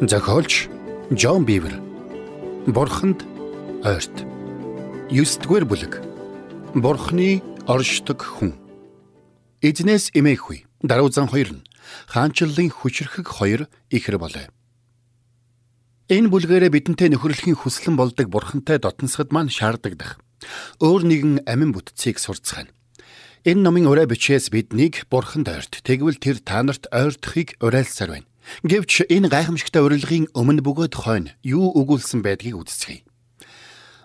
Зохиолч Джон Бивер. Бурханд ойрт. 9-р бүлэг. Бурхны оршдог хүн. Эзнес эмээхүй. Даруузан хоёр нь хаанчлалын хүчрхэг хоёр ихэр болоо. Энэ бүлгээрээ бидэнтэй нөхөрлөхийн хүслэн болдог бурхантай дотносоход маань шаардагдах. Өөр нэгэн амин бүтцийг сурцгаана. Энэ номын ураа бичээс биднийг бурханд ойрт, тэгвэл тэр танарт ойртохыг уриалсаар байна. Гэвч энэ гайхамшигтай урилгын өмнө бөгөөд хойно юу өгүүлсэн байдгийг үзцгээе.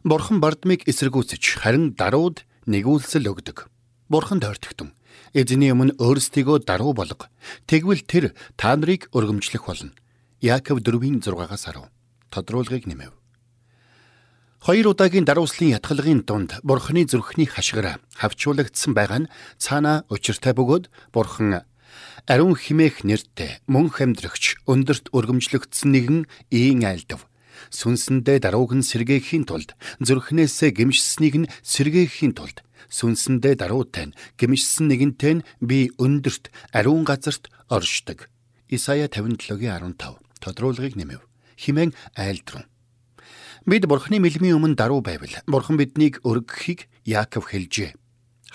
Бурхан бардмыг эсэргүүцэж харин дарууд нэгүүлсэл өгдөг. Бурхан тойртогтон эзний өмнө өөрсдийгөө даруу болго. Тэгвэл тэр та нарыг өргөмжлөх болно. Яаков 4:6-аас 10. Тодруулгыг нэмэв. Хоёр удаагийн дарууслын ятгалгын дунд Бурханы зүрхний хашгираа хавчуулагдсан байгаа нь цаанаа учиртай бөгөөд Бурхан Ариун химээх нэртэй мөнх амьдрагч өндөрт өргөмжлөгдсөн нэгэн ийн айлдав. Сүнсэндээ дарууг нь сэргээхийн тулд зүрхнээсээ гимжсэнийг нь сэргээхийн тулд сүнсэндээ даруутай нь гимжсэн нэгэнтэй нь би өндөрт ариун газарт оршдог. Исая 57:15 тодруулгыг нэмэв. Химэн айлдран. Бид Бурхны мэлмийн өмнө даруй байвал Бурхан биднийг өргөхийг Яаков хэлжээ.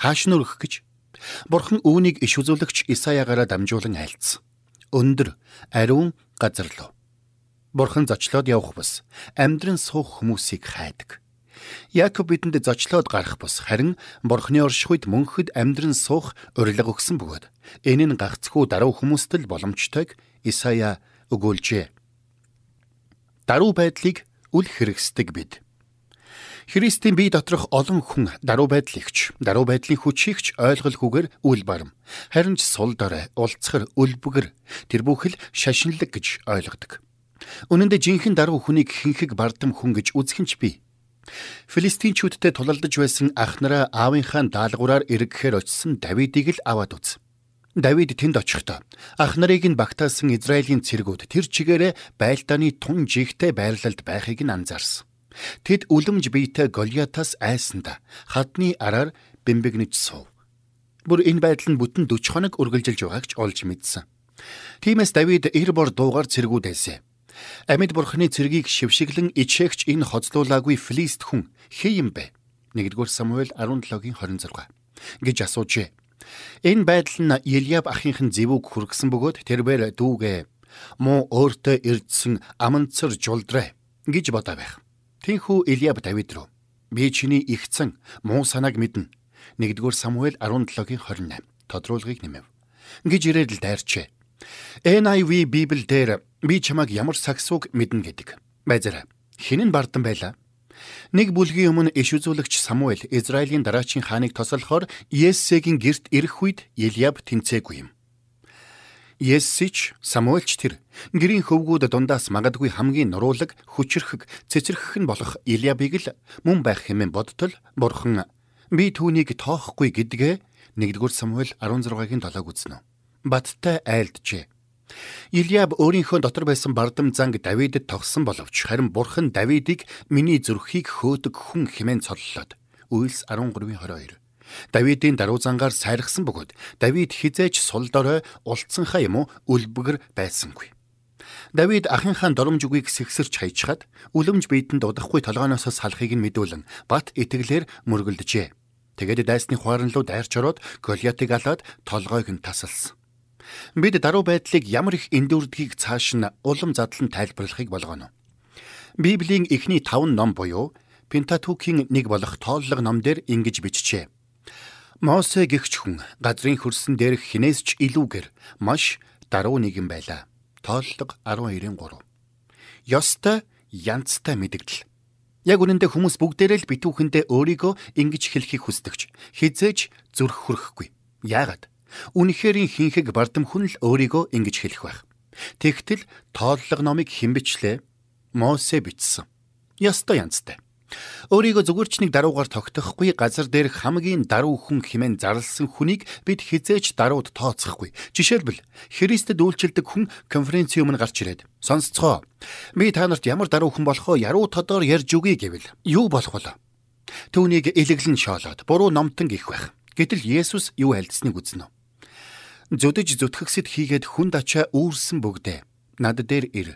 Хааш нь өргөх гэж Бурхан үүнийг иш үзүүлэгч Исаягаараа дамжуулан айлцсан. Өндөр, ариун газар руу. Бурхан зочлоод явах бас амьдран суух хүмүүсийг хайдаг. Яаков бидэнд зочлоод гарах бус харин бурхны оршихуйд мөнхөд амьдран суух урилга өгсөн бөгөөд энэ нь гагцхүү даруй хүмүүстэл боломжтойг Исая өгүүлжээ. Даруй байдлыг үл хэрэгсдэг бид. Христийн бие доторх олон хүн даруй байдал ихч, даруй байдлын хүчигч ойлголгүйгээр үл барам. Харин ч сул дорой, улцгар, өлбгөр тэр бүхэл шашинлаг гэж ойлгодог. Үнэн дээр жинхэнэ даруй хүнийг хинхэг бардам хүн гэж үзэх нь ч бий. Филистинчүүдтэй тулалдаж байсан ахнараа аавынхаа даалгавраар эргэхээр очсон Давидыг л аваад үз. Давид тэнд очихдоо ах нарыг нь багтаасан Израилийн цэргүүд тэр чигээрээ байлдааны тун жигтэй байрлалд байхыг нь анзаарсан. Тэд үлэмж биетэй Голиатаас айсанда хадны араар бэмбэгнэж суув. Бүр энэ байдал нь бүтэн 40 хоног үргэлжилж байгаагч олж мэдсэн. Тиймээс Давид эр бор дуугаар цэргүүдээсэ. Амьд бурхны цэргийг шившиглэн ичээгч энэ хоцлуулаагүй филист хүн хэ юм бэ? 1-р Самуэль 17:26 гэж асуужээ. Энэ байдал нь Ильяб ахынхын зэвүүг хүргсэн бөгөөд тэрээр дүүгээ муу өөртөө ирдсэн аманцэр жулдрэ гэж бодоо байх. Тинхүү Илияб Давид руу би чиний ихцэн муу санааг мэднэ. 1-р Самуэль 17-гийн 28 тодруулгыг нэмэв. Гэж ирээд л дайрчээ. NIV Библ дээр би чамайг ямар сагсууг мэднэ гэдэг. Байзаарай. Хинэн бардан байлаа. Нэг бүлгийн өмнө иш үзүүлэгч Самуэль Израилийн дараачийн хааныг тосолохоор Есегийн герт ирэх үед Елияб тэнцээгүй юм. Есч Самуэльч тэр гэрийн хөвгүүд дундаас магадгүй хамгийн нуруулаг, хүчрхэг, цэцэрхэх нь болох Илябиг л мөн байх хэмээн бодтол бурхан би түүнийг тоохгүй гэдгээ 1-р Самуэль 16-гийн 7-г үзнэ. Баттай айлджээ. Илияб өөрийнхөө дотор байсан бардам занг Давидд тогссон боловч харин бурхан Давидыг миний зүрхийг хөөдөг хүн хэмээн цоллоод. Үйлс 13:22 Давидын даруй зангаар сайргсан бөгөөд Давид хизээч сул дорой улцсанхаа юм уу өлбгөр байсангүй. Давид ахынхаа доромж үгийг сэгсэрч хаяжхад үлэмж бидэнд удахгүй толгоноос салахыг нь мэдүүлэн бат итгэлээр мөргөлдөжээ. Тэгээд дайсны хуаранлуу дайрч ороод Голиатыг алаад толгойг нь тасалсан. Бид даруй байдлыг ямар их эндүрдгийг цааш нь улам задлан тайлбарлахыг болгоно. Библийн эхний 5 ном буюу Пентатукийн нэг болох тооллого ном дээр ингэж бичжээ. Мосе гихч хүн газрын хөрсөн дээрх хинээс ч илүүгэр маш даруй нэгэн байлаа. Тооллого 12-ийн 3. Ёстой, янцтай мэдгдэл. Яг үнэндээ хүмүүс бүгдээрээ л битүүхэндээ өөрийгөө ингэж хэлхийг хүсдэгч хизээж зүрх хүрхгүй. Яагаад? Үнэхэрийн хинхэг бардам хүн л өөрийгөө ингэж хэлэх байх. Тэгтэл тооллого номыг хэн бичлээ? Мосе бичсэн. Ёстой янцтай. Өөрийгөө зүгээр ч нэг даруугаар тогтохгүй газар дээрх хамгийн даруй хүн хэмээн зарлсан хүнийг бид хизээч дарууд тооцохгүй. Жишээлбэл Христэд үйлчлдэг хүн конференцийн өмнө гарч ирээд "Сонсцгоо. Би та нарт ямар даруй хүн болохоо яруу тодоор ярьж өгье" гэвэл юу болох вэ? Түүнийг элэглэн шоолоод буруу номтон гих байх. Гэтэл Есүс юу альдсныг үзнэ үү? Зүдэж зүтгэхсэд хийгээд хүнд ачаа үүрсэн бүгдээ над дээр ир.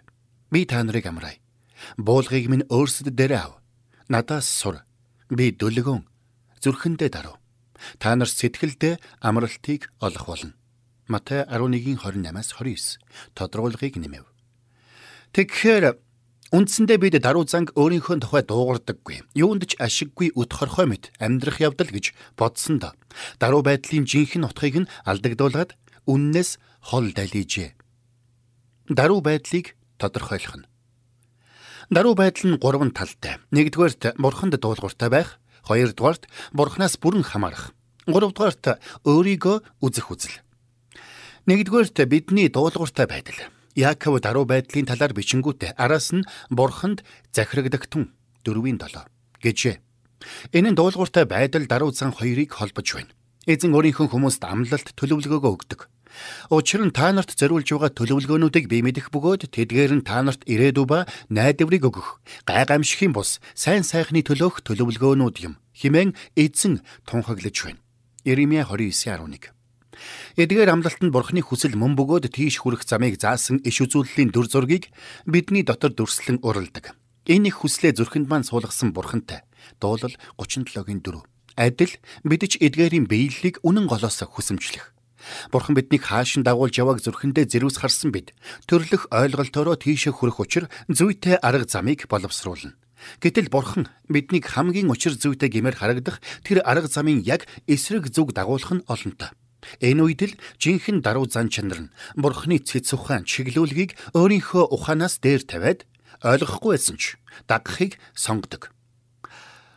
Би та нарыг амраая. Буулгыг минь өөрсдөд дээрээ ав Надаас сур. Би дүлгүн зүрхэндээ даруу. Та нар сэтгэлдээ амралтыг олох болно. Матай 11:28-аас 29 тодруулгыг нэмэв. Тэгэхээр үндсэндээ бид даруй занг өөрийнхөө тухай дуугардаггүй. Юунд ч ашиггүй өт хорхой мэт амьдрах явдал гэж бодсон доо. Даруй байдлын жинхэнэ утгыг нь алдагдуулаад үннээс хол далижээ. Даруй байдлыг тодорхойлох нь Даруй байдал нь гурван талтай. Нэгдүгээрт бурханд дуулууртай байх, хоёрдугаарт бурхнаас бүрэн хамаарах, гуравдугаарт өөрийгөө үзэх үзэл. Нэгдүгээрт бидний дуулууртай байдал. Яаков даруй байдлын талаар бичингүүтээ араас нь бурханд захирагдагтун 4:7 гэжээ. Энэ нь дуулууртай байдал даруй зан хоёрыг холбож байна. Эзэн өөрийнхөө хүмүүст амлалт төлөвлөгөөгөө өгдөг. Учир нь та нарт зориулж байгаа төлөвлөгөөнүүдийг бий мэдэх бөгөөд тэдгээр нь та нарт ирээдүй ба найдварыг өгөх, гай гамшигын бус, сайн сайхны төлөөх төлөвлөгөөнүүд юм хэмээн эзэн тунхаглаж байна. Иремья 29:11 Эдгээр амлалтанд Бурхны хүсэл мөн бөгөөд тийш хүрэх замыг заасан иш үзүүлэлийн дүр зургийг бидний дотор дүрслэн уралдаг. Энэ их хүслээ зүрхэнд маань суулгасан Бурхантай. Дуулал 37:4 Адил мэдж эдгээрийн биелэлийг үнэн голоос хүсэмжлэх. Бурхан биднийг хаашин дагуулж явааг зүрхэндээ зэрүүс харсан бид төрлөх ойлголтоороо тийшээ хүрэх учир зүйтэй арга замыг боловсруулна. Гэтэл бурхан биднийг хамгийн учир зүйтэй гэмээр харагдах тэр арга замын яг эсрэг зүг дагуулх нь олонтой. Энэ үед л жинхэнэ даруй зан чанар нь бурханы цэц ухаан чиглүүлгийг өөрийнхөө ухаанаас дээр тавиад ойлгохгүй байсан ч дагахыг сонгодог.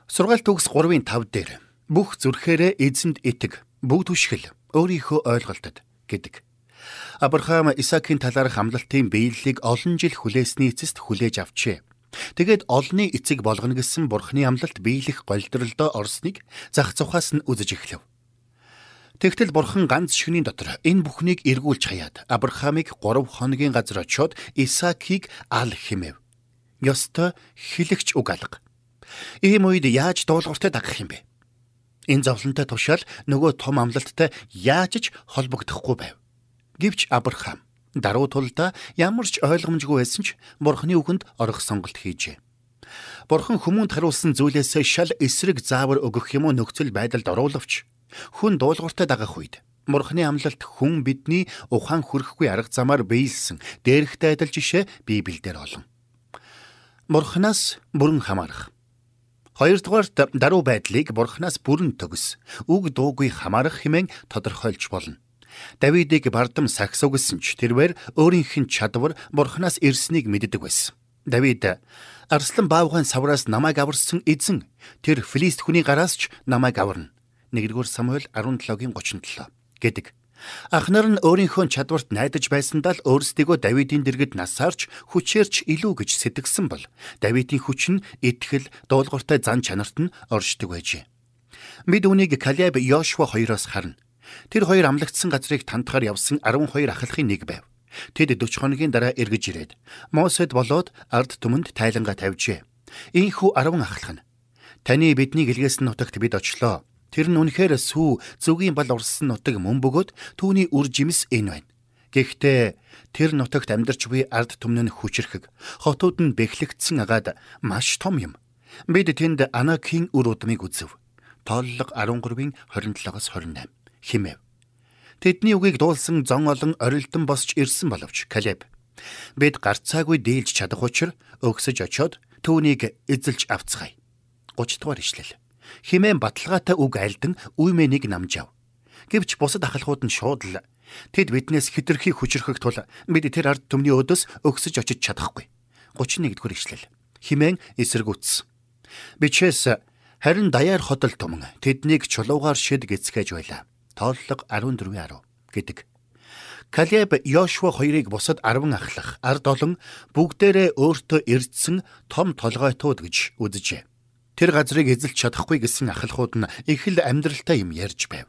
Сургаалт төгс 3-5 дээр бүх зүрхээрээ эзэнд итэг бүгд үшгэл өөрийнхөө ойлголтод гэдэг. Авраам Исаакийн талаар хамлалтын биелэлийг олон жил хүлээсний эцэст хүлээж авчээ. Тэгээд олны эцэг болгоно гэсэн бурхны амлалт биелэх голдролдоо орсныг зах цухаас нь үзэж эхлэв. Тэгтэл бурхан ганц шөнийн дотор энэ бүхнийг эргүүлж хаяад Авраамыг 3 хоногийн газар очиод Исаакийг ал химэв. Ёстой хилэгч үг алга. Ийм үед яаж дуулууртай дагах юм бэ? Энэ зовлонтой тушаал нөгөө том амлалттай яаж ч холбогдохгүй байв. Гэвч Абрахам даруй тулда ямар ч ойлгомжгүй байсан ч Бурхны үгэнд орох сонголт хийжээ. Бурхан хүмүүнд хариулсан зүйлээс шал эсрэг заавар өгөх юм уу нөхцөл байдалд оруулавч хүн дуулууртай дагах үед Бурхны амлалт хүн бидний ухаан хөрөхгүй арга замаар биелсэн дээрхтэй адил жишээ Библиэлд олон. Бурханаас бүрэн хамаарах Хоёрдугаарт даруй байдлыг бурхнаас бүрэн төгс. Үг дуугүй хамаарах хэмээн тодорхойлж болно. Давидыг бардам сахис өгсөн ч тэрвэр өөрийнх нь чадвар бурхнаас ирснийг мэддэг байсан. Давид Арслан баавгайн савраас намайг аварсан эзэн тэр филист хүний гараас ч намайг аварна. 1-р Самуэль 17-гийн 37 гэдэг. Ахнаар нь өөрийнхөө чадварт найдаж байсандаа л өөрсдийгөө Давидын дэргэд насаарч хүчээрч илүү гэж сэтгэсэн бол Давидын хүч нь итгэл, дуулууртай зан чанарт нь оршдог байжээ. Бид үнийг Калеб Йошуа хоёроос харна. Тэр хоёр амлагдсан газрыг тантахаар явсан 12 ахлахын нэг байв. Тэд 40 хоногийн дараа эргэж ирээд Мосед болоод ард түмэнд тайлангаа тавьжээ. Ийхүү 10 ахлах нь таны бидний гэлгээсэн нутагт бид очлоо Тэр нь үнэхээр сүү зөвгийн бал урссан нутаг мөн бөгөөд түүний үр жимс энэ байна. Гэхдээ тэр нутагт амьдарч буй ард түмэн нь хүчрэхэг, хотууд нь бэхлэгдсэн агаад маш том юм. Бид тэнд Анакийн үр удмыг үзв. Тооллого 13-ийн 27-оос 28 химэв. Тэдний үгийг дуулсан зон олон орилдон босч ирсэн боловч Калеб бид гарцаагүй дийлж чадах учраа өгсөж очиод түүнийг эзэлж авцгаая. 30 дугаар ишлэл. Химэн баталгаатай үг альдан үймэнийг намжав. Гэвч бусад ахлахууд нь шууд л тэд биднээс хитрхи хүчрэх тул бид тэр ард түмний өдөөс өгсөж очиж чадахгүй. 31-р ишлэл. Химэн эсэргүүцсэн. Бичээс харин даяар хотол туман тэднийг чулуугаар шид гисгэж байла. Тооллого 14:10 гэдэг. Калеб Йошуа хоёрыг бусад 10 ахлах ард олон бүгдээрээ өөртөө эрдсэн том толгойтууд гэж үзжээ. Тэр газрыг эзэлж чадахгүй гэсэн ахлахууд нь их л амьдралтай юм ярьж байв.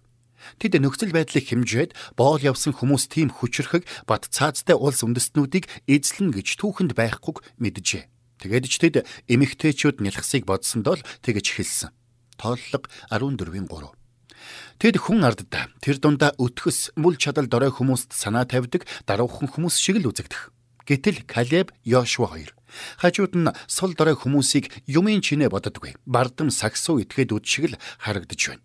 Тэд нөхцөл байдлыг хэмжээд боол явсан хүмүүс тийм хүчрхэг бат цаазтай улс үндэстнүүдийг эзлэн гэж түүхэнд байхгүйг мэджээ. Тэгээд ч тэд эмэгтэйчүүд нялхсыг бодсондоо л тэгж хэлсэн. Тооллого 14-ийн 3 Тэд хүн арддаа тэр дундаа өтгөс мөл чадал дорой хүмүүст санаа тавьдаг даруухан хүмүүс шиг л үзэгдэх. Гэтэл Калеб Йошуа 2 Хажууд нь сул дорой хүмүүсийг юмын чинээ боддоггүй. Бардам саксуу итгэдүүд шиг л харагдаж байна.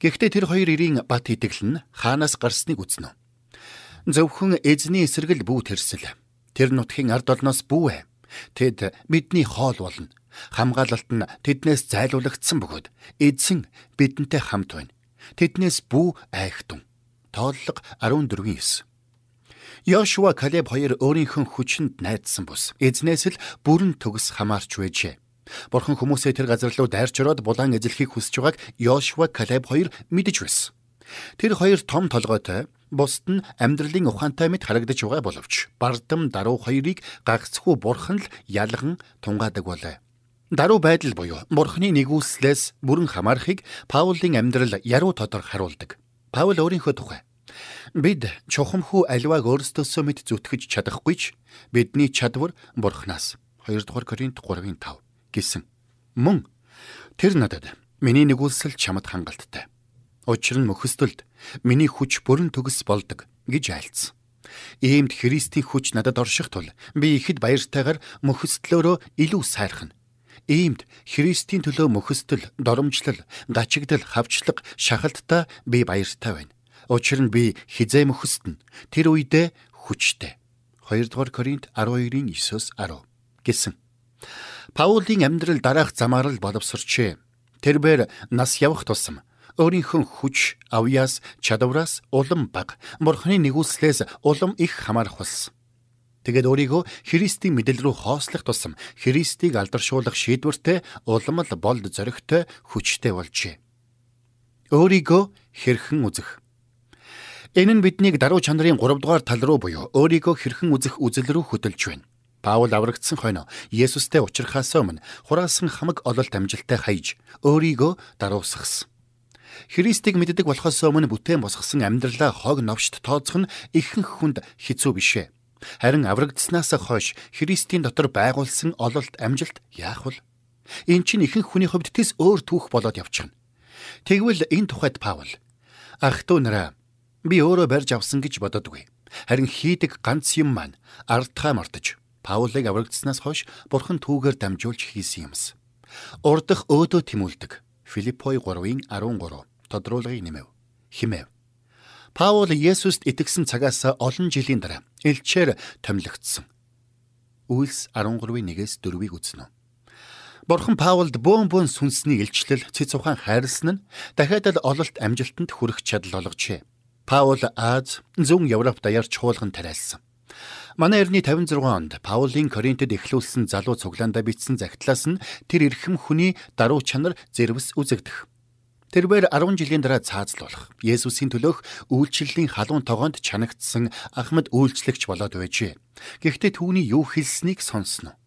Гэхдээ тэр хоёр эрийн бат итгэл нь хаанаас гарсныг үзнэ. Зөвхөн эзний эсрэгэл бүү тэрсэл. Тэр нутгийн ард олноос бүү. Тэд бидний хоол болно. Хамгаалалт нь тэднээс зайлуулагдсан бөгөөд эзэн бидэнтэй хамт байна. Тэднээс бүү айхтун. Тооллог 14:9 Йошуа Калеб хоёр өөрийнхөө хүчинд найдсан бус. Эзнээс л бүрэн төгс хамаарч байжээ. Бурхан хүмүүсээ тэр газар руу дайрч ороод булан эзлэхийг хүсэж байгааг Йошуа Калеб хоёр мэдэж байсан. Тэр хоёр том толгойтой бусд нь амьдралын ухаантай мэт харагдаж байгаа боловч бардам даруй хоёрыг гагцхүү бурхан л ялган тунгаадаг болоо. Даруй байдал буюу бурхны нэгүүлслээс бүрэн хамаарахыг Паулийн амьдрал яруу тодор харуулдаг. Паул өөрийнхөө тухай Бид чухамхүү аливааг өөрсдөөсөө мэд зүтгэж чадахгүй ч бидний чадвар бурхнаас 2 дугаар Коринт 3:5 гэсэн. Мөн тэр надад миний нэгүүлсэл чамд хангалттай. Учир нь мөхөстөлд миний хүч бүрэн төгс болдог гэж айлцсан. Иймд Христийн хүч надад орших тул би ихэд баяртайгаар мөхөсдлөөрөө илүү сайрхна. Иймд Христийн төлөө мөхөстөл, доромжлол, гачигдал, хавчлаг, шахалттай би баяртай байна. Учир нь би хизээ мөхөстнө. Тэр үедээ хүчтэй. 2-р Коринт 12-9-10 гэсэн. Паулийн амьдрал дараах замаар л боловсорчээ. Тэрээр нас явах тусам өөрийнхөө хүч, авьяас, чадвараас улам баг, морхны нэгүслээс улам их хамаарах болсон. Тэгээд өөрийгөө Христийн мэдэл рүү хоослох тусам Христийг алдаршуулах шийдвэртэй улам л болд зоригтой хүчтэй болжээ. Өөрийгөө хэрхэн үзэх Энэ нь биднийг даруй чанарын 3 дугаар тал руу буюу өөрийгөө хэрхэн үзэх үзэл рүү хөтөлж байна. Паул аврагдсан хойно Есүстэй уулзрахаас өмнө хураасан хамаг ололт амжилттай хаяж өөрийгөө даруусгасан. Христийг мэддэг болохоос өмнө бүтээн босгосон амьдралаа хог новшт тооцох нь ихэнх хүнд хэцүү бишээ. Харин аврагдсанаас хойш Христийн дотор байгуулсан ололт амжилт яах вэ? Эн чинь ихэнх хүний хувьд тис өөр түүх болоод явчихна. Тэгвэл энэ тухайд Паул: Ах トゥ нараа Би өөрөө барьж авсан гэж бододгүй. Харин хийдэг ганц юм маань ардхаа мартаж Паулыг аврагдсанаас хойш бурхан түүгээр дамжуулж хийсэн юмс. Урдах өөдөө тэмүүлдэг. Филиппой 3-ын 13 тодруулгыг нэмэв. Химэв. Паул Есүст итгэсэн цагаас олон жилийн дараа элчээр томилогдсон. Үйлс 13:1-ээс 4-ийг үзнэ. Бурхан Паулд бөөн бөөн сүнсний илчлэл, цэц ухаан хайрлсан нь дахиад л ололт амжилтанд хүрэх чадал болгожээ. Паул Аз зөв Европ даяар чуулган тариалсан. Манай эртний 56 онд Паулийн Коринтод эхлүүлсэн залуу цуглаандаа бичсэн захидлаас нь тэр эрхэм хүний даруй чанар зэрвс үзэгдэх. Тэрээр 10 жилийн дараа цаазл болох Есүсийн төлөөх үйлчлэлийн халуун тогоонд чанагдсан Ахмад үйлчлэгч болоод байжээ. Гэхдээ түүний юу хэлснийг сонсноо.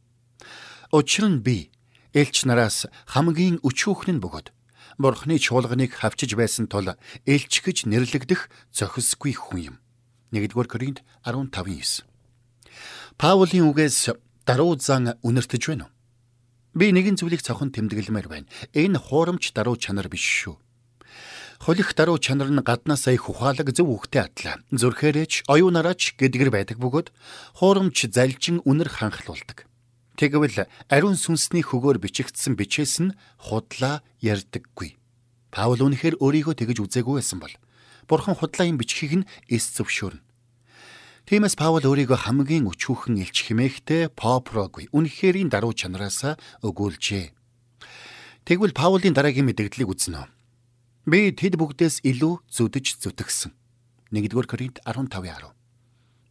Учир нь би элч нараас хамгийн өчүүхэн нь бөгөөд бурхны чуулганыг хавчиж байсан тул элч гэж нэрлэгдэх зохисгүй хүн юм. 1-р Коринт 15:9. Паулийн үгээс даруй зан үнэртэж байна уу? Би нэгэн зүйлийг цохон тэмдэглэмээр байна. Энэ хуурамч даруй чанар биш шүү. Холих даруй чанар нь гаднаасаа их ухаалаг зөв үхтэй атлаа. Зүрхээрээч, оюунаараач гэдгэр байдаг бөгөөд хуурамч залжин үнэр ханхлуулдаг. Тэгвэл ариун сүнсний хөгөөр бичигдсэн бичээс нь худлаа ярддаггүй. Паул үнэхээр өөрийгөө тэгж үзээгүй байсан бол Бурхан худлаа юм бичхийг нь эс зөвшөөрнө. Тиймээс Паул өөрийгөө хамгийн өчүүхэн элч хэмээхтэй попрогүй үнэхэрийн даруй чанараасаа өгүүлжээ. Тэгвэл Паулийн дараагийн мэдгдлийг үзнэ үү? Би тэд бүгдээс илүү зүдэж зүтгэсэн. 1-р Коринт 15:10.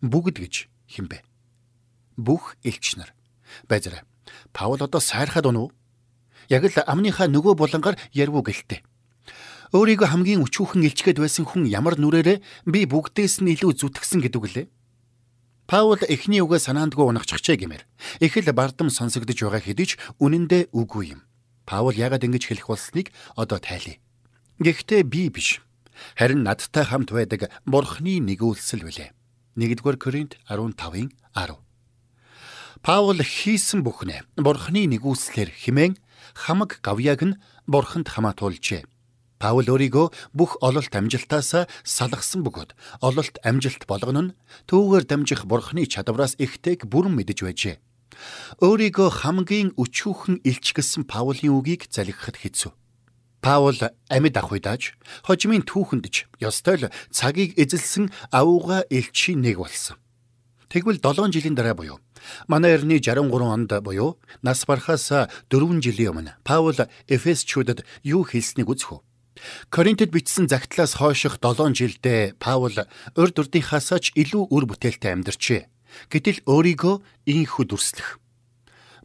Бүгд гэж хэмбэ. Бүх элчнэр Байзраа. Паул одоо сайрахад унав. Яг л амныхаа нөгөө булангаар ярвуу гэлтэй. Өөрийгөө хамгийн өчүүхэн илчгээд байсан хүн ямар нүрээрээ би бүгдээс нь илүү зүтгэсэн гэдэг лээ. Паул эхний үгээ санаандгүй унахчихжээ гэмээр. Эхэл бардам сонсогдож байгаа хэдий ч үнэндээ үгүй юм. Паул яагаад ингэж хэлэх болсныг одоо тайлъя. Гэхдээ би биш. Харин надтай хамт байдаг бурхны нэгүүлсэл үлээ. 1-р Коринт 15-ын 10 Паул хийсэн бүхнээ Бурхны нэгүслэр химэн хамаг гавьяаг нь Бурханд хамаатуулжээ. Паул өөрийгөө бүх ололт амжилтаас салгасан бөгөөд ололт амжилт болгоно нь түүгээр дамжих Бурхны чадвараас ихтэйг бүрэн мэдэж байжээ. Өөрийгөө хамгийн өчүүхэн илчгэлсэн Паулийн үгийг залгихад хэцүү. Паул амьд ах уйдаж хожимын түүхэндж ёстой л цагийг эзэлсэн авууга элчийн нэг болсон. Тэгвэл 7 жилийн дараа буюу Манай эртний 63 онд буюу нас барахаас 4 жилийн өмнө Паул Эфесчүүдэд юу хэлснийг үзэх үү? Коринтод бичсэн загтлаас хойших 7 жилдээ Паул урд урдынхаас ч илүү үр бүтээлтэй амьдарчээ. Гэтэл өөрийгөө ийхүү дүрслэх.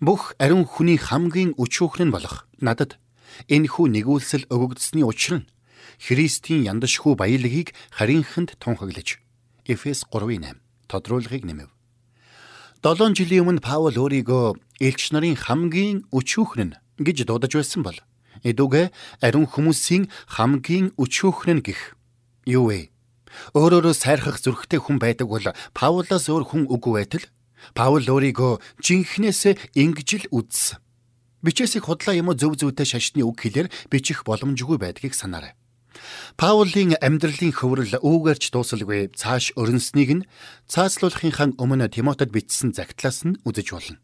Бүх ариун хүний хамгийн өчүүхэн нь болох надад энэхүү нэгүүлсэл өгөгдсөний учир нь Христийн яндашгүй баялагийг харийнханд тунхаглаж Эфес 3:8 тодруулгыг нэмэв. 7 жилийн өмнө Паул өөрийгөө элч нарын хамгийн өчүүхэн гэж дуудаж байсан бол эдүгэ ариун хүмүүсийн хамгийн өчүүхэн гих юу вэ? Өөрөөрөө сайрхах зүрхтэй хүн байдаг бол Паулаас өөр хүн үгүй байтал Паул өөрийгөө жинхнээс ингэж л үз. Бичээсийг худлаа юм уу зөв зөвтэй шашны үг хэлээр бичих боломжгүй байдгийг санаарай. Паулийн амьдралын хөврөл үүгээрч дуусалгүй цааш өрнөснийг нь цааслуулахынхаа өмнө Тимотед бичсэн загтлаас нь үзэж болно.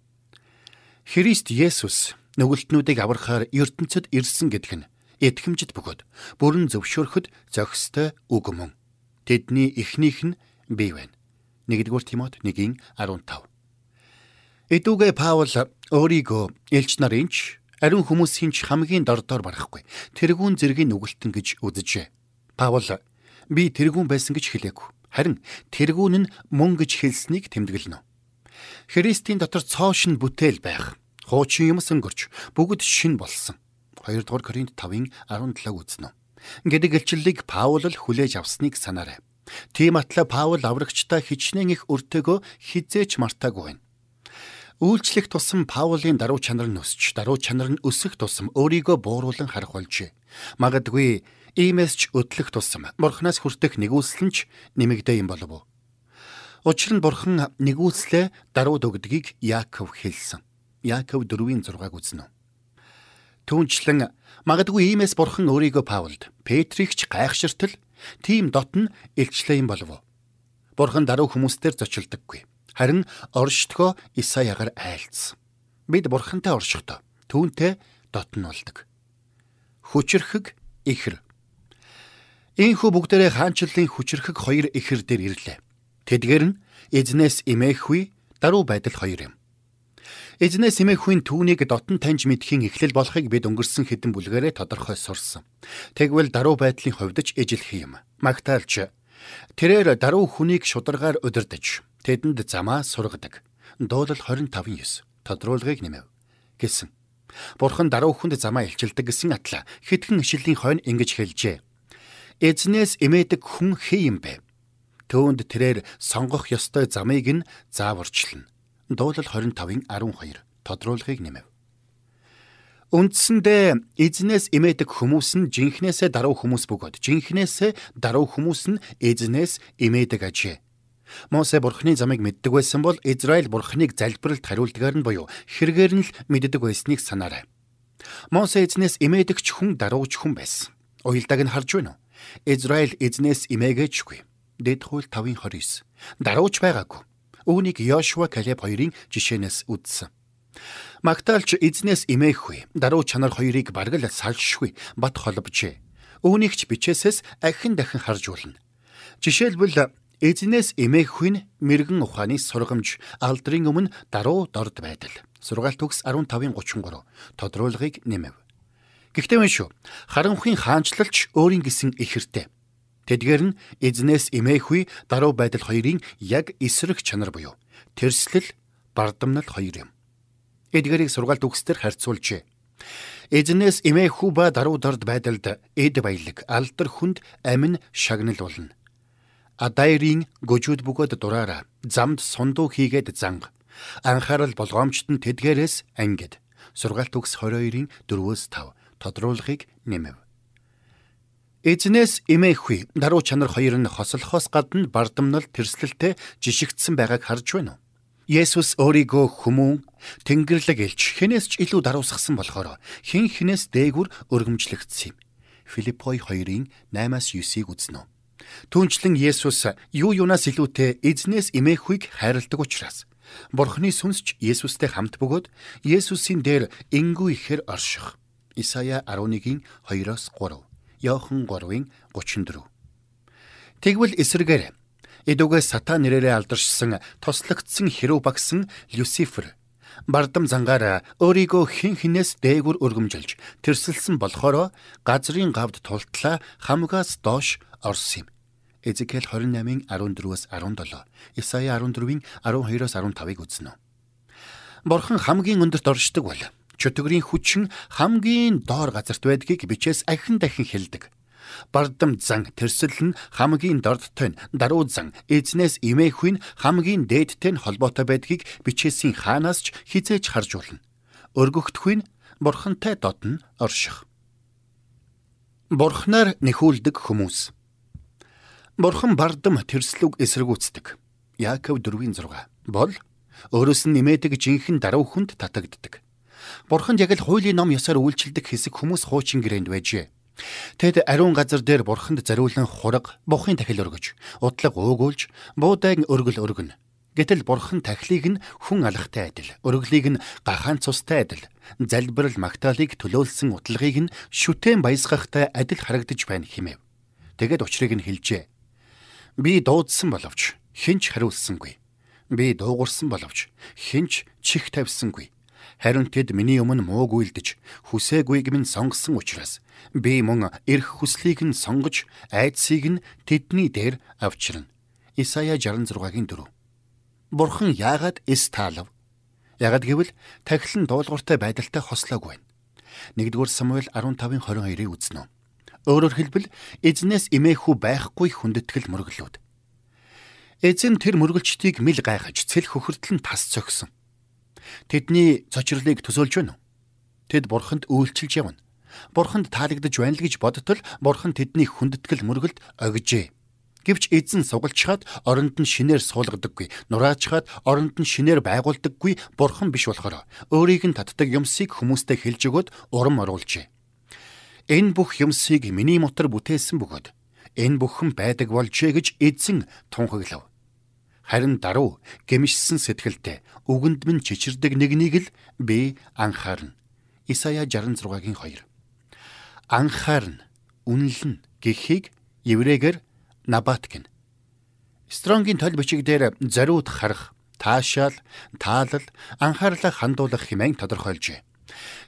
Христ Есүс нүгэлтнүүдийг аврахаар ертөнцид ирсэн гэдэг нь итгэмжид бөгөөд бүрэн зөвшөөрөхөд зохистой үг юм. Тэдний эхнийх нь бий байна. 1-р Тимот 1:15. Эдүүгээ Паул өөрийгөө элч нар инж Ариун хүмүүс хинч хамгийн дордоор барахгүй. Тэргүүн зэргийн нүгэлтэн гэж үзжээ. Паул би тэргүүн байсан гэж хэлээгүй. Харин тэргүүн нь мөн гэж хэлснийг тэмдэглэнэ. Христийн дотор цоо шин бүтээл байх. Хуучин юмс өнгөрч бүгд шин болсон. 2 дугаар Коринт 5-ын 17-г үзнэ. Гэдэг илчлэлийг Паул л хүлээж авсныг санаарай. Тийм атла Паул аврагчтай хичнээн их өртөөгөө хизээч мартаагүй байна. Үйлчлэх тусам Паулийн даруй чанар нь өсч, даруй чанар нь өсөх тусам өөрийгөө бууруулан харах болжээ. Магадгүй иймээс ч өдлөх тусам бурхнаас хүртэх нэгүүлсэл нь ч нэмэгдээ юм болов уу? Учир нь бурхан нэгүүлслээ даруй өгдгийг Яаков хэлсэн. Яаков 4:6-г үзнэ үү? Түүнчлэн магадгүй иймээс бурхан өөрийгөө Паулд, Петригч гайхширтал, тийм дотн илчлээ юм болов уу? Бурхан даруй хүмүүстээр зочилдоггүй. Харин оршдгоо Исаягаар айлцсан. Бид бурхантай оршихдоо түүнтэй дотн болдог. Хүчрхэг ихэр. Ийхүү бүгдээрээ хаанчлалын хүчрхэг хоёр ихэр дээр ирлээ. Тэдгээр нь эзнээс имээхгүй даруй байдал хоёр юм. Эзнээс эмээхүйн түүнийг дотн таньж мэдхийн эхлэл болохыг бид өнгөрсөн хэдэн бүлгээрээ тодорхой сурсан. Тэгвэл даруй байдлын хувьд ч ижилхэн юм. Магтаалч Тэрээр даруй хүнийг шударгаар удирдах, тэдэнд замаа сургадаг. Дуулал 25:9 тодруулгыг нэмэв гэсэн. Бурхан даруй хүнд замаа илчилдэг гэсэн атла хитгэн ишлэлийн хойно ингэж хэлжээ. Эзнээс имэдэг хүн хий юм бэ? Төвөнд тэрээр сонгох ёстой замыг нь зааварчлана. Дуулал 25:12 тодруулгыг нэмэв. Үндсэндээ эзнээс имээдэг хүмүүс нь жинхнээсээ даруй хүмүүс бөгөөд жинхнээсээ даруй хүмүүс нь эзнээс имээдэг ажээ. Мосе бурхны замыг мэддэг байсан бол Израиль бурхныг залбиралд хариулдгаар нь буюу хэрэгээр нь л мэддэг байсныг санаарай. Мосе эзнээс имээдэгч хүн дарууч хүн байсан. Уйлдааг нь харж байна уу? Израиль эзнээс имээгээчгүй. Дэд хууль 5:29. Дарууч байгаагүй. Үүнийг Йошуа Калеб хоёрын жишээнээс үзсэн. Магтаалч эзнээс имээхгүй. Даруй чанар хоёрыг бараг л салшгүй. Бат холбжээ. Үүнийгч бичээсээс ахин дахин харж болно. Жишээлбэл эзнээс имээхгүй нь мэрэгэн ухааны сургамж алдрын өмнө даруй дорд байдал. Сургаалт төгс 15:33 тодруулгыг нэмэв. Гэхдээ мэн шүү. Харанхуйн хаанчлалч өөрийн гисэн ихэртэй. Тэдгээр нь эзнээс имээхгүй даруй байдал хоёрын яг эсрэг чанар буюу тэрслэл бардамнал хоёр юм эдгэрийг сургаалт үгсээр харьцуулжээ. Эзнээс эмээ хүүба даруй дард байдалд эд баялаг алдар хүнд амин шагнал болно. Адайрийн гожууд бөгөөд дураараа замд сундуу хийгээд занг. Анхаарал болгоомжт нь тэдгээрээс ангид. Сургаалт үгс 22-ийн 4-өөс 5 тодруулгыг нэмэв. Эзнээс эмээхүй даруй чанар хоёр нь хослохоос гадна бардамнал тэрслэлтэй жишигдсэн байгааг харж байна уу? Есүс өөрийгөө хүмүүн Тэнгэрлэг элч хинээс ч илүү даруусгсан болохоор хин хинээс дээгүр өргөмжлөгдсөн юм. Филиппой 2-ын 8-аас 9-ийг үзнэ. Түүнчлэн Есүс юу юунаас илүүтэй эзнээс имээхүйг хайрладаг учраас Бурхны сүнсч Есүстэй хамт бөгөөд Есүсийн дээр ингүү ихээр орших. Исая 11-ийн 2-оос 3, Иохан 3-ийн 34. Тэгвэл эсрэгээр Эдүгээ сатан нэрээрээ алдаршсан тослогдсон хэрүү багсан Люцифер бардам зангаараа өөрийгөө хин хинээс дээгүр өргөмжилж тэрсэлсэн болохоор газрын гавд тултлаа хамгаас доош орсон юм. Эзекэл 28:14-өөс 17, Исая 14:12-оос 15-ыг үзнэ. Бурхан хамгийн өндөрт оршдог бол чөтгөрийн хүчин хамгийн доор газарт байдгийг бичээс ахин дахин хэлдэг. Бардам зан тэрсэл нь хамгийн дордтой нь даруй зан эзнээс имээхүй нь хамгийн дээдтэй нь холбоотой байдгийг бичээсийн хаанаас ч хизээж харж болно. Өргөгдөхгүй нь бурхантай дотно орших. Бурхнаар нэхүүлдэг хүмүүс. Бурхан бардам тэрслүг эсэргүүцдэг. Яаков 4:6 бол өөрөөс нь нэмээдэг жинхэнэ даруй хүнд татагддаг. Бурханд яг л хуулийн ном ёсоор үйлчилдэг хэсэг хүмүүс хуучин гэрээнд байжээ. Тэд ариун газар дээр бурханд зариулан хураг, бухын тахил өргөж, утлаг уугуулж, буудаг өргөл өргөн. Гэтэл бурхан тахлыг нь хүн алхтай адил, өргөлийг нь гахаан цустай адил, залбирал магтаалыг төлөөлсөн утлагыг нь шүтэн баясгахтай адил харагдаж байна хэмэв. Тэгэд учрыг нь хэлжээ. Би дуудсан боловч хинч хариулсангүй. Би дуугарсан боловч хинч чих тавьсангүй Харин тэд миний өмнө мууг үйлдэж хүсээгүйг минь сонгосон учраас би мөн эрх хүслийг нь сонгож айдсыг нь тэдний дээр авчирна. Исая 66-гийн 4. Бурхан яагаад эс таалав? Яагад гэвэл тахилн дуулууртай байдалтай хослоог байна. 1-р Самуэль 15:22-ыг үзнэ. Өөрөөр хэлбэл эзнээс имээхүү байхгүй хүндэтгэл мөргөлүүд. Эзэн тэр мөргөлчдийг мэл гайхаж цэл хөхөртлөн тас цогсон. Тэдний цочрлыг төсөөлж байна уу? Тэд бурханд үйлчилж явна. Бурханд таалагдж байна л гэж бодтол бурхан тэдний хүндэтгэл мөргөлд огижээ. Гэвч эзэн сугалчаад оронд нь шинээр суулгадаггүй, нураачаад оронд нь шинээр байгуулдаггүй бурхан биш болохоор өөрийг нь татдаг юмсыг хүмүүстэй хэлж өгөөд урам оруулжээ. Энэ бүх юмсыг миний мотор бүтээсэн бөгөөд энэ бүхэн байдаг болжээ гэж эзэн тунхаглав харин даруй гэмшсэн сэтгэлтэй үгэнд минь чичирдэг нэгнийг л би анхаарна. Исая 66-гийн 2. Анхаарна, үнэлнэ гэхийг еврейгээр набат гин. Стронгийн тол бичиг дээр зариуд харах, таашаал, таалал, анхаарлаа хандуулах хэмээн тодорхойлжээ.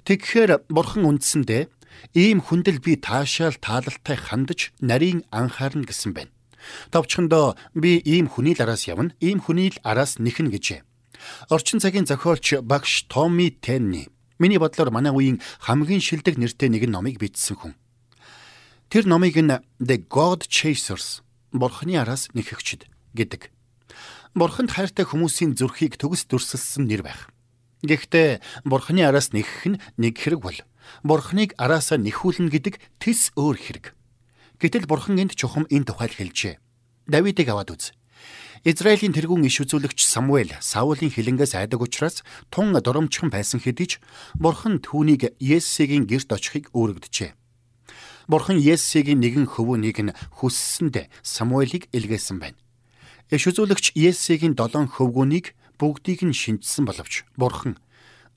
Тэгэхээр бурхан үндсэндээ ийм хүндэл би таашаал таалалтай хандаж нарийн анхаарна гэсэн байна. Товчхондоо би ийм хүний л араас явна, ийм хүний л араас нэхнэ гэжээ. Орчин цагийн зохиолч багш Томми Тенни миний бодлоор манай үеийн хамгийн шилдэг нэртэй нэгэн номыг бичсэн хүн. Тэр номыг нь The God Chasers Бурхны араас нэхэгчд гэдэг. Бурханд хайртай хүмүүсийн зүрхийг төгс дүрсэлсэн нэр байх. Гэхдээ бурхны араас нэхэх нь нэг хэрэг бол бурхныг араасаа нэхүүлнэ гэдэг тис өөр хэрэг. Гэтэл бурхан энд чухам энэ тухайл хэлжээ. Давидыг аваад үз. Израилийн тэрүүн иш үзүүлэгч Самуэль Саулын хилэнгээс айдаг учраас тун дурамчхан байсан хэдий ч бурхан түүнийг Есүсийн гэрт очихыг өөрөгдөжээ. Бурхан Есүсийн нэгэн хөвөө нэг нь хүссэндэ Самуэлийг илгээсэн байна. Иш үзүүлэгч Есүсийн долоон хөвгүүнийг бүгдийг нь шинжсэн боловч бурхан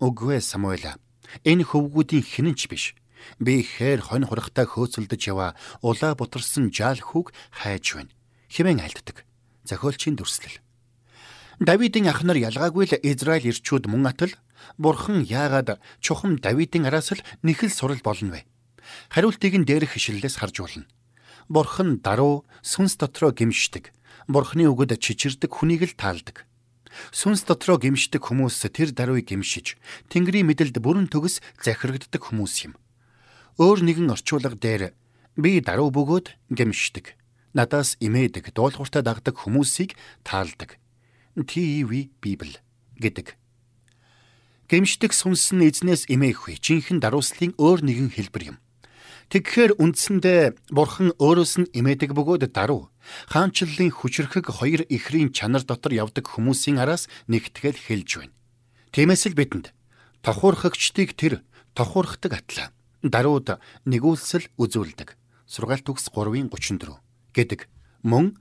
үгүй Самуэла энэ хөвгүүдийн хинэнч биш Би хээр хонь хурахтай хөөцөлдөж яваа улаа бутарсан жаал хүүг хайж байна. Хэмээн альддаг. Зохиолчийн дүрслэл. Давидын ах нар ялгаагүй л Израиль ирчүүд мөн атал бурхан яагаад чухам Давидын араас л нэхэл сурал болно вэ? Хариултыг нь дээрх хишлэлээс харж болно. Бурхан даруу сүнс дотроо гимшдэг. Бурханы үгэд чичирдэг хүнийг л таалдаг. Сүнс дотроо гимшдэг хүмүүс тэр даруй гимшиж, Тэнгэрийн мэдэлд бүрэн төгс захирагддаг хүмүүс юм өөр нэгэн орчуулга дээр би даруй бөгөөд гэмшдэг. Надаас имээдэг, дуулууртаа дагдаг хүмүүсийг таалдаг. TV Библ гэдэг. Гэмшдэг сүнс нь эзнээс имээх үе жинхэнэ дарууслын өөр нэгэн хэлбэр юм. Тэгэхээр үндсэндээ бурхан өөрөөс нь имээдэг бөгөөд даруй хаанчлалын хүчрхэг хоёр ихрийн чанар дотор явдаг хүмүүсийн араас нэгтгэл хэлж байна. Тиймээс л бидэнд тохуурхагчдыг тэр тохуурхдаг атлаа дарууд нэгүүлсэл үзүүлдэг. Сургаалт үгс 3:34 гэдэг. Мөн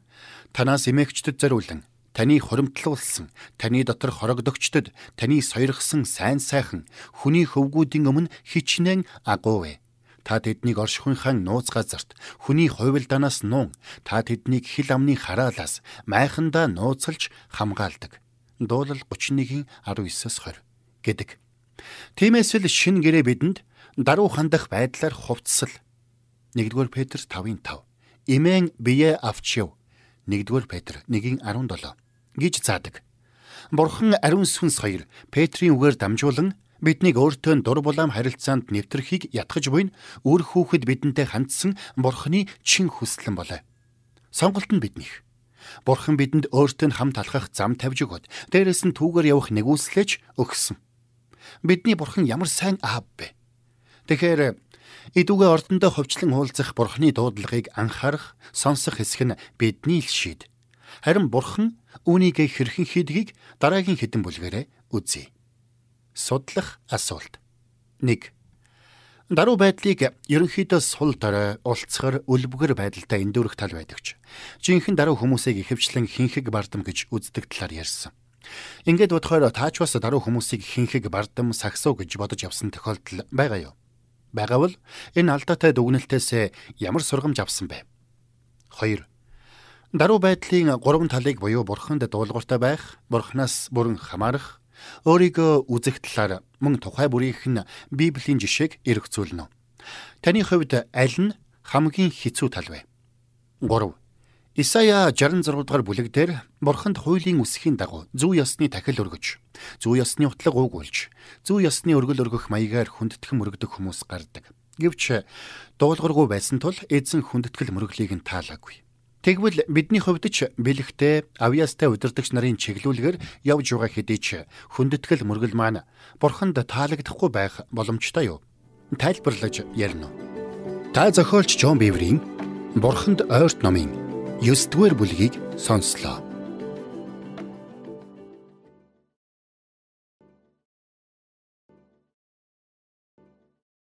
танаас эмээгчдэд зориулсан, таны хоримтлуулсан, таны дотор хорогдогчдод, таны сойрхсан сайн сайхан хүний хөвгүүдийн өмнө хичнээн агуувэ. Та тэднийг оршихуйхан нууц газарт, хүний хувилданаас нуун, та тэднийг хил амны хараалаас майхандаа нууцлж хамгаалдаг. Дуулал 31-ийн 19-20 гэдэг. Тиймээс л шин гэрээ бидэнд даруй хандах байдлаар хувцсал. 1-р Петр 5:5. Имэн бие авчив. 1-р Петр 1:17 гэж заадаг. Бурхан ариун сүнс хоёр Петрийн үгээр дамжуулан биднийг өөртөө дур булаам харилцаанд нэвтрэхийг ятгахж буйн үр хүүхэд бидэнтэй хандсан бурхны чин хүслэн болоо. Сонголт нь биднийх. Бурхан бидэнд өөртөө хамт алхах зам тавьж өгöd. Дээрээс нь түүгээр явах нэгүслэж өгсөн. Бидний бурхан ямар сайн аав бэ? Тэгэхээр Идүүгээ ордондоо ховчлон хуулзах бурхны дуудлагыг анхаарах, сонсох хэсэг нь бидний л шийд. Харин бурхан үүнийг хэрхэн хийдгийг дараагийн хэдэн бүлгээрээ үзье. Судлах асуулт. 1. Даруй байдлыг ерөнхийдөө сул дорой, улцгар, үлбгэр байдалтай эндүүрэх тал байдагч. Жинхэнэ даруй хүмүүсийг ихэвчлэн хинхэг бардам гэж үздэг талаар ярьсан. Ингээд бодохоор таач бас даруй хүмүүсийг хинхэг бардам, сагсуу гэж бодож явсан тохиолдол байгаа юу? Байгавал энэ алдаатай дүгнэлтээс ямар сургамж авсан бэ? 2. Даруй байдлын гурван талыг буюу бурханд дуулууртай байх, бурханаас бүрэн хамаарах, өөрийгөө үзэх талаар мөн тухай бүрийнх нь Библийн жишээг эргцүүлнэ. Таны хувьд аль нь хамгийн хэцүү тал вэ? 3. Исая 66 дугаар бүлэг дээр бурханд хуулийн үсгийн дагуу зүү ёсны тахил өргөж, зүү ёсны утлаг ууг үлж, зүү ёсны өргөл өргөх маягаар хүндтгэн мөрөгдөх хүмүүс гардаг. Гэвч дуулгаргүй байсан тул эзэн хүндэтгэл мөрөглийг нь таалаагүй. Тэгвэл бидний хувьд ч бэлэгтэй авьяастай удирдахч нарын чиглүүлгээр явж байгаа хэдий ч хүндэтгэл мөргөл маань бурханд таалагдахгүй байх боломжтой юу? Тайлбарлаж ярина уу? Та зохиолч Джон Биврийн Бурханд ойрт номын 9 дугаар бүлгийг сонслоо.